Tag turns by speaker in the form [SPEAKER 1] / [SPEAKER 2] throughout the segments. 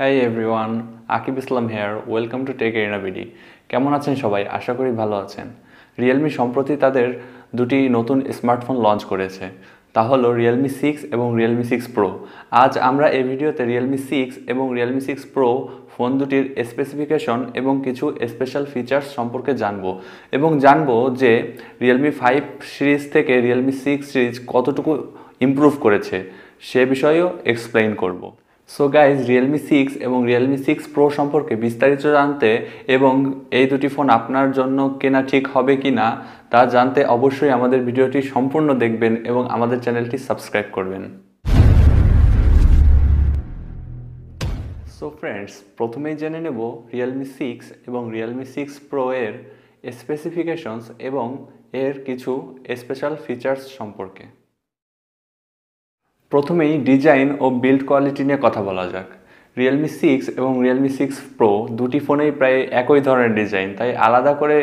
[SPEAKER 1] হ্যাই everyone Akib Islam here welcome to tech arena BD কেমন আছেন সবাই আশা করি ভালো আছেন রিয়েলমি সম্প্রতি তাদের দুটি নতুন স্মার্টফোন লঞ্চ করেছে তা হলো রিয়েলমি সিক্স এবং রিয়েলমি সিক্স প্রো আজ আমরা এই ভিডিওতে রিয়েলমি সিক্স এবং রিয়েলমি সিক্স প্রো ফোন দুটির স্পেসিফিকেশন এবং কিছু স্পেশাল ফিচার্স সম্পর্কে জানব এবং জানব যে রিয়েলমি ফাইভ সিরিজ থেকে রিয়েলমি সিক্স সিরিজ কতটুকু ইম্প্রুভ করেছে সে বিষয়েও এক্সপ্লেইন করব সো গাইজ রিয়েলমি সিক্স এবং রিয়েলমি সিক্স প্রো সম্পর্কে বিস্তারিত জানতে এবং এই দুটি ফোন আপনার জন্য কেনা ঠিক হবে কি না তা জানতে অবশ্যই আমাদের ভিডিওটি সম্পূর্ণ দেখবেন এবং আমাদের চ্যানেলটি সাবস্ক্রাইব করবেন সো ফ্রেন্ডস প্রথমেই জেনে নেব রিয়েলমি সিক্স এবং রিয়েলমি সিক্স প্রো এর স্পেসিফিকেশনস এবং এর কিছু স্পেশাল ফিচার্স সম্পর্কে প্রথমেই ডিজাইন ও বিল্ড কোয়ালিটি নিয়ে কথা বলা যাক রিয়েলমি সিক্স এবং রিয়েলমি সিক্স প্রো দুটি ফোনেই প্রায় একই ধরনের ডিজাইন তাই আলাদা করে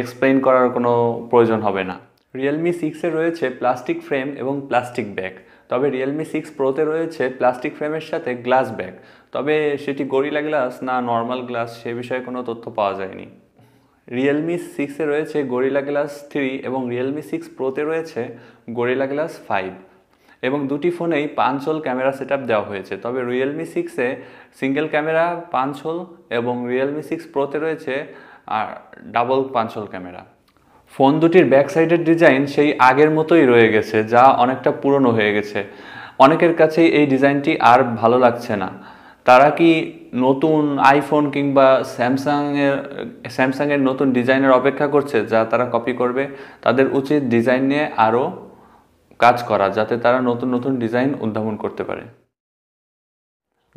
[SPEAKER 1] এক্সপ্লেন করার কোনো প্রয়োজন হবে না রিয়েলমি সিক্সে রয়েছে প্লাস্টিক ফ্রেম এবং প্লাস্টিক ব্যাগ তবে রিয়েলমি সিক্স প্রোতে রয়েছে প্লাস্টিক ফ্রেমের সাথে গ্লাস ব্যাগ তবে সেটি গরিলা গ্লাস না নর্মাল গ্লাস সে বিষয়ে কোনো তথ্য পাওয়া যায়নি রিয়েলমি সিক্সে রয়েছে গরিলা গ্লাস থ্রি এবং রিয়েলমি সিক্স প্রোতে রয়েছে গরিলা গ্লাস ফাইভ এবং দুটি ফোনেই পাঁচ হোল ক্যামেরা সেট দেওয়া হয়েছে তবে রিয়েলমি সিক্সে সিঙ্গেল ক্যামেরা পাঁচ হোল এবং রিয়েলমি সিক্স প্রোতে রয়েছে আর ডাবল পাঁচ হোল ক্যামেরা ফোন দুটির ব্যাক সাইডের ডিজাইন সেই আগের মতোই রয়ে গেছে যা অনেকটা পুরনো হয়ে গেছে অনেকের কাছেই এই ডিজাইনটি আর ভালো লাগছে না তারা কি নতুন আইফোন কিংবা স্যামসাংয়ের স্যামসাংয়ের নতুন ডিজাইনের অপেক্ষা করছে যা তারা কপি করবে তাদের উচিত ডিজাইন নিয়ে আরও কাজ করা যাতে তারা নতুন নতুন ডিজাইন উদ্ভাবন করতে পারে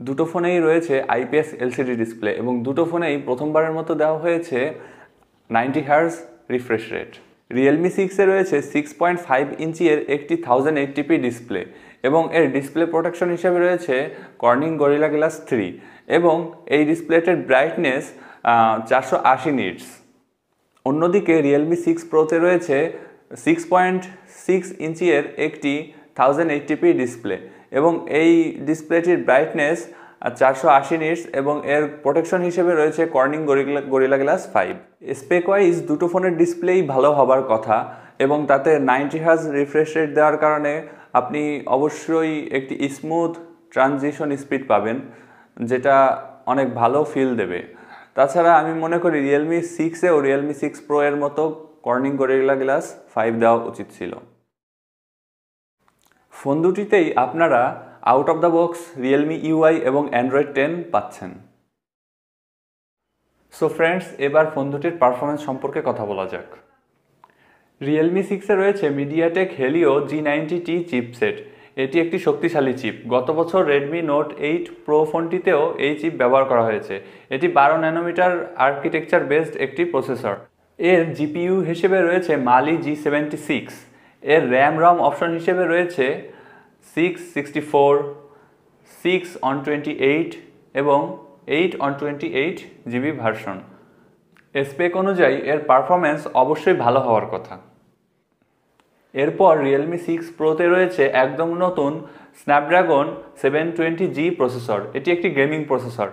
[SPEAKER 1] দুটো ফোনেই রয়েছে আইপিএস এলসিডি ডিসপ্লে এবং দুটো ফোনেই প্রথমবারের মতো দেওয়া হয়েছে ninety hertz refresh rate Realme সিক্সে রয়েছে সিক্স পয়েন্ট ফাইভ ইঞ্চিয়ের একটি থাউজেন্ড এইটটিপি ডিসপ্লে এবং এর ডিসপ্লে প্রোটেকশন হিসেবে রয়েছে কর্নিং গরিলা গ্লাস থ্রি এবং এই ডিসপ্লেটের ব্রাইটনেস চারশো আশি নিটস অন্যদিকে রিয়েলমি সিক্স প্রোতে রয়েছে সিক্স পয়েন্ট সিক্স ইঞ্চিয়ের একটি থাউজেন্ড এইটিপি ডিসপ্লে এবং এই ডিসপ্লেটির ব্রাইটনেস চারশো আশি নিটস এবং এর প্রোটেকশন হিসেবে রয়েছে Corning Gorilla Gorilla Glass five spec wise দুটো ফোনের ডিসপ্লেই ভালো হবার কথা এবং তাতে নাইনটি হাজ রিফ্রেশ রেট দেওয়ার কারণে আপনি অবশ্যই একটি স্মুথ ট্রানজিশন স্পিড পাবেন যেটা অনেক ভালো ফিল দেবে তাছাড়া আমি মনে করি রিয়েলমি সিক্সেও রিয়েলমি সিক্স প্রো এর মতো কর্নিং গরিলা গ্লাস ফাইভ দেওয়া উচিত ছিল ফোন দুটিতেই আপনারা out of the box Realme UI এবং অ্যান্ড্রয়েড টেন পাচ্ছেন সো ফ্রেন্ডস এবার ফোন দুটির পারফরমেন্স সম্পর্কে কথা বলা যাক রিয়েলমি সিক্সে রয়েছে MediaTek Helio G ninety T chipset এটি একটি শক্তিশালী চিপ গত বছর রেডমি নোট এইট প্রো ফোনটিতেও এই চিপ ব্যবহার করা হয়েছে এটি বারো ন্যানোমিটার আর্কিটেকচার বেসড একটি প্রসেসর এর জিপিইউ হিসেবে রয়েছে মালি জি সেভেন্টি সিক্স এর র্যাম রম অপশন হিসেবে রয়েছে six sixty four six on twenty eight এবং eight on twenty eight GB version spec অনুযায়ী এর পারফরমেন্স অবশ্যই ভালো হওয়ার কথা এরপর রিয়েলমি সিক্স প্রোতে রয়েছে একদম নতুন Snapdragon seven twenty G processor এটি একটি গেমিং প্রসেসর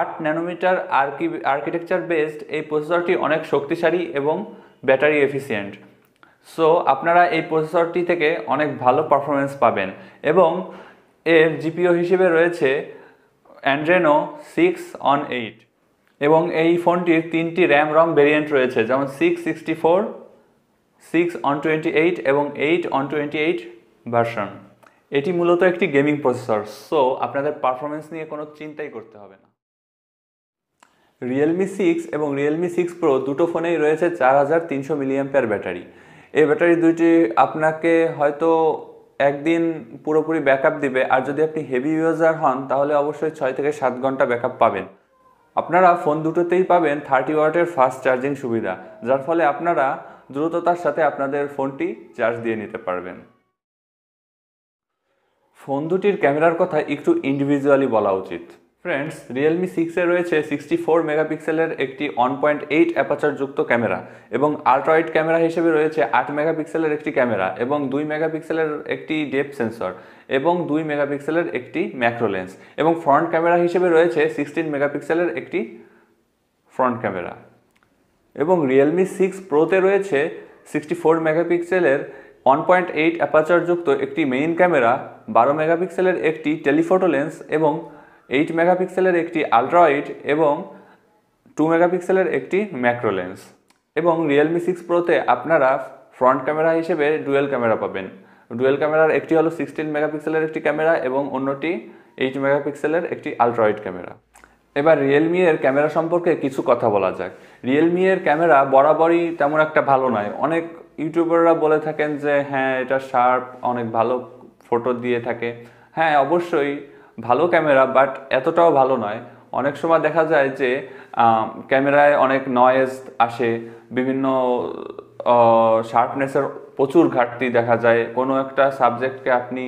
[SPEAKER 1] আট ন্যানোমিটার আর্কি আর্কিটেকচার বেসড এই প্রসেসরটি অনেক শক্তিশালী এবং ব্যাটারি এফিসিয়েন্ট সো আপনারা এই প্রসেসরটি থেকে অনেক ভালো পারফরমেন্স পাবেন এবং এর জিপিও হিসেবে রয়েছে অ্যান্ড্রেনো সিক্স অন এইট এবং এই ফোনটির তিনটি র্যাম রম ভেরিয়েন্ট রয়েছে যেমন six sixty four six on twenty eight এবং eight on twenty eight version এটি মূলত একটি গেমিং প্রসেসর সো আপনাদের পারফরমেন্স নিয়ে কোনো চিন্তাই করতে হবে না রিয়েলমি সিক্স এবং রিয়েলমি সিক্স প্রো দুটো ফোনেই রয়েছে চার হাজার তিনশো মিলিয়াম্পের ব্যাটারি এই ব্যাটারি দুইটি আপনাকে হয়তো একদিন পুরোপুরি ব্যাকআপ দিবে আর যদি আপনি হেভি ইউজার হন তাহলে অবশ্যই ছয় থেকে সাত ঘন্টা ব্যাকআপ পাবেন আপনারা ফোন দুটোতেই পাবেন থার্টি ওয়াটের ফাস্ট চার্জিং সুবিধা যার ফলে আপনারা দ্রুততার সাথে আপনাদের ফোনটি চার্জ দিয়ে নিতে পারবেন ফোন দুটির ক্যামেরার কথা একটু ইন্ডিভিজুয়ালি বলা উচিত ফ্রেন্ডস রিয়েলমি সিক্সে রয়েছে সিক্সটি ফোর মেগাপিক্সেলের একটি ওয়ান পয়েন্ট এইট অ্যাপাচারযুক্ত ক্যামেরা এবং আল্ট্রাইড ক্যামেরা হিসেবে রয়েছে আট মেগাপিক্সেলের একটি ক্যামেরা এবং দুই মেগাপিক্সেলের একটি ডেপ সেন্সর এবং দুই মেগাপিক্সেলের একটি ম্যাক্রো লেন্স এবং ফ্রন্ট ক্যামেরা হিসেবে রয়েছে সিক্সটিন মেগাপিক্সেলের একটি ফ্রন্ট ক্যামেরা এবং রিয়েলমি সিক্স প্রোতে রয়েছে সিক্সটি ফোর মেগাপিক্সেলের ওয়ান পয়েন্ট এইট অ্যাপাচারযুক্ত একটি মেইন ক্যামেরা বারো মেগাপিক্সেলের একটি টেলিফোটো লেন্স এবং এইট মেগাপিক্সেলের একটি আলট্রাওয়াইড এবং টু মেগাপিক্সেলের একটি ম্যাক্রো লেন্স এবং রিয়েলমি সিক্স প্রোতে আপনারা ফ্রন্ট ক্যামেরা হিসেবে ডুয়েল ক্যামেরা পাবেন ডুয়েল ক্যামেরার একটি হলো সিক্সটিন মেগাপিক্সেলের একটি ক্যামেরা এবং অন্যটি এইট মেগাপিক্সেলের একটি আলট্রাওয়াইড ক্যামেরা এবার রিয়েলমি এর ক্যামেরা সম্পর্কে কিছু কথা বলা যাক রিয়েলমি এর ক্যামেরা বরাবরই তেমন একটা ভালো নয় অনেক ইউটিউবাররা বলে থাকেন যে হ্যাঁ এটা শার্প অনেক ভালো ফটো দিয়ে থাকে হ্যাঁ অবশ্যই ভালো ক্যামেরা বাট এতটাও ভালো নয় অনেক সময় দেখা যায় যে ক্যামেরায় অনেক নয়েজ আসে বিভিন্ন শার্পনেসের প্রচুর ঘাটতি দেখা যায় কোনো একটা সাবজেক্টকে আপনি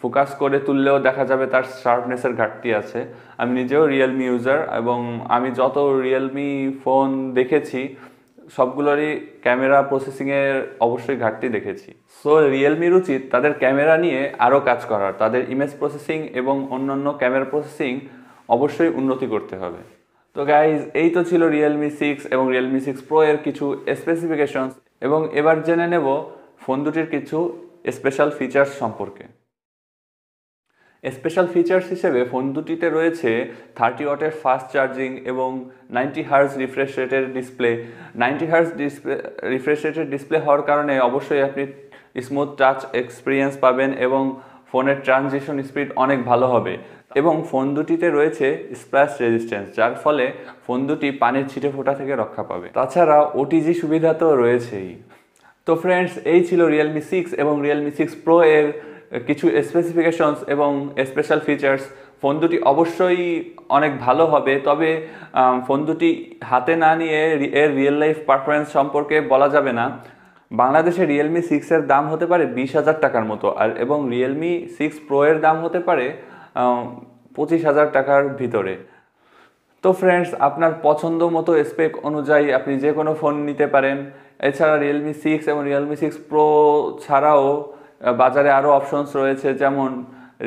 [SPEAKER 1] ফোকাস করে তুললেও দেখা যাবে তার শার্পনেসের ঘাটতি আছে আমি নিজেও রিয়েলমি ইউজার এবং আমি যত রিয়েলমি ফোন দেখেছি সবগুলোরই ক্যামেরা প্রসেসিংয়ের অবশ্যই ঘাটতি দেখেছি সো রিয়েলমির উচিত তাদের ক্যামেরা নিয়ে আরও কাজ করার তাদের ইমেজ প্রসেসিং এবং অন্যান্য ক্যামেরা প্রসেসিং অবশ্যই উন্নতি করতে হবে তো গাইজ এই তো ছিল রিয়েলমি সিক্স এবং রিয়েলমি সিক্স প্রো এর কিছু স্পেসিফিকেশনস এবং এবার জেনে নেব ফোন দুটির কিছু স্পেশাল ফিচার্স সম্পর্কে স্পেশাল ফিচার্স হিসেবে ফোন দুটিতে রয়েছে থার্টি ওয়াটের ফাস্ট চার্জিং এবং নাইনটি হার্স রিফ্রেশ রেটের display ninety hertz display refresh রেটের ডিসপ্লে হওয়ার কারণে অবশ্যই আপনি স্মুথ টাচ এক্সপিরিয়েন্স পাবেন এবং ফোনের ট্রানজিশন স্পিড অনেক ভালো হবে এবং ফোন দুটিতে রয়েছে স্প্ল্যাশ রেজিস্ট্যান্স যার ফলে ফোন দুটি পানির ছিটে ফোটা থেকে রক্ষা পাবে তাছাড়া ওটিজি সুবিধা তো রয়েছেই তো ফ্রেন্ডস এই ছিল রিয়েলমি সিক্স এবং রিয়েলমি সিক্স প্রো এর কিছু স্পেসিফিকেশনস এবং স্পেশাল ফিচার্স ফোন দুটি অবশ্যই অনেক ভালো হবে তবে ফোন দুটি হাতে না নিয়ে এর রিয়েল লাইফ পারফরমেন্স সম্পর্কে বলা যাবে না বাংলাদেশে রিয়েলমি সিক্সের দাম হতে পারে বিশ হাজার টাকার মতো আর এবং রিয়েলমি সিক্স প্রো এর দাম হতে পারে পঁচিশ হাজার টাকার ভিতরে তো ফ্রেন্ডস আপনার পছন্দ মতো স্পেক অনুযায়ী আপনি যে কোনো ফোন নিতে পারেন এছাড়া রিয়েলমি সিক্স এবং রিয়েলমি সিক্স প্রো ছাড়াও বাজারে আরও অপশনস রয়েছে যেমন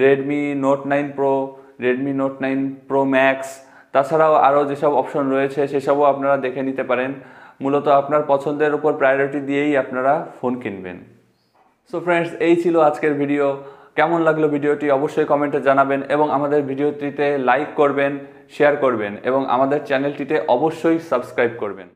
[SPEAKER 1] Redmi Note nine Pro Redmi Note nine Pro Max তাছাড়াও আরও যেসব অপশন রয়েছে সেসবও আপনারা দেখে নিতে পারেন মূলত আপনার পছন্দের উপর প্রায়োরিটি দিয়েই আপনারা ফোন কিনবেন সো ফ্রেন্ডস এই ছিল আজকের ভিডিও কেমন লাগলো ভিডিওটি অবশ্যই কমেন্টে জানাবেন এবং আমাদের ভিডিওটিতে লাইক করবেন শেয়ার করবেন এবং আমাদের চ্যানেলটিতে অবশ্যই সাবস্ক্রাইব করবেন